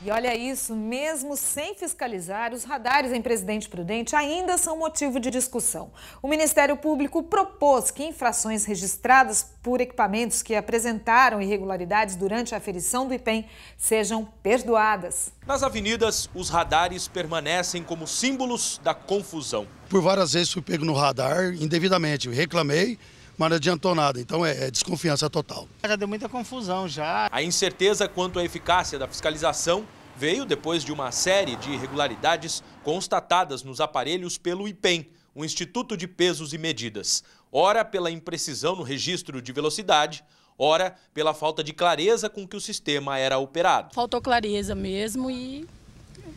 E olha isso, mesmo sem fiscalizar, os radares em Presidente Prudente ainda são motivo de discussão. O Ministério Público propôs que infrações registradas por equipamentos que apresentaram irregularidades durante a aferição do IPEM sejam perdoadas. Nas avenidas, os radares permanecem como símbolos da confusão. Por várias vezes fui pego no radar indevidamente, reclamei mas não adiantou nada. Então é, é desconfiança total. Já deu muita confusão já. A incerteza quanto à eficácia da fiscalização veio depois de uma série de irregularidades constatadas nos aparelhos pelo IPEM, o Instituto de Pesos e Medidas. Ora pela imprecisão no registro de velocidade, ora pela falta de clareza com que o sistema era operado. Faltou clareza mesmo e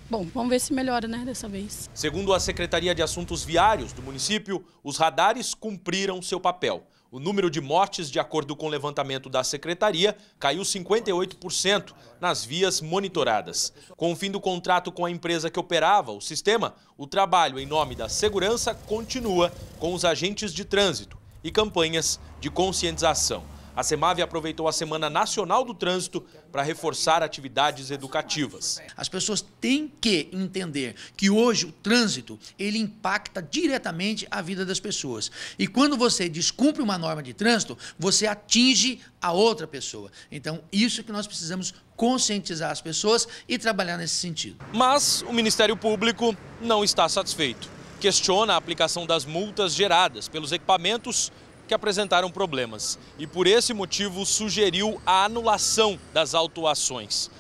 Bom, vamos ver se melhora, né, dessa vez. Segundo a Secretaria de Assuntos Viários do município, os radares cumpriram seu papel. O número de mortes, de acordo com o levantamento da secretaria, caiu 58% nas vias monitoradas. Com o fim do contrato com a empresa que operava o sistema, o trabalho em nome da segurança continua com os agentes de trânsito e campanhas de conscientização. A Semave aproveitou a Semana Nacional do Trânsito para reforçar atividades educativas. As pessoas têm que entender que hoje o trânsito ele impacta diretamente a vida das pessoas. E quando você descumpre uma norma de trânsito, você atinge a outra pessoa. Então, isso que nós precisamos conscientizar as pessoas e trabalhar nesse sentido. Mas o Ministério Público não está satisfeito. Questiona a aplicação das multas geradas pelos equipamentos que apresentaram problemas e, por esse motivo, sugeriu a anulação das autuações.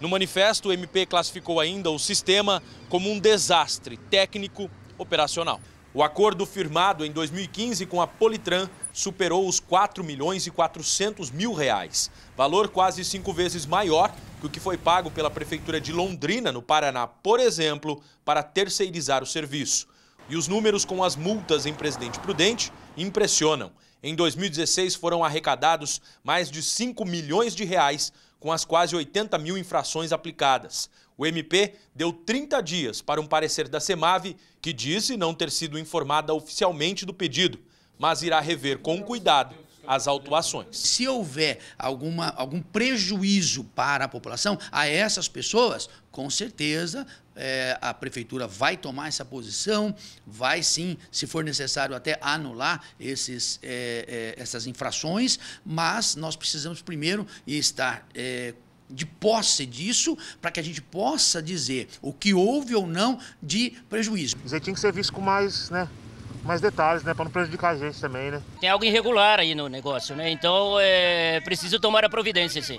No manifesto, o MP classificou ainda o sistema como um desastre técnico operacional. O acordo firmado em 2015 com a Politran superou os 4 milhões e 400 mil reais, valor quase cinco vezes maior que o que foi pago pela Prefeitura de Londrina, no Paraná, por exemplo, para terceirizar o serviço. E os números com as multas em Presidente Prudente impressionam. Em 2016 foram arrecadados mais de 5 milhões de reais com as quase 80 mil infrações aplicadas. O MP deu 30 dias para um parecer da Semave que disse não ter sido informada oficialmente do pedido, mas irá rever com cuidado as autuações. Se houver alguma, algum prejuízo para a população, a essas pessoas, com certeza é, a prefeitura vai tomar essa posição, vai sim, se for necessário, até anular esses, é, é, essas infrações, mas nós precisamos primeiro estar é, de posse disso para que a gente possa dizer o que houve ou não de prejuízo. Mas aí tinha que ser visto com mais, né, mais detalhes, né? Para não prejudicar a gente também, né? Tem algo irregular aí no negócio, né? Então é preciso tomar a providência, sim.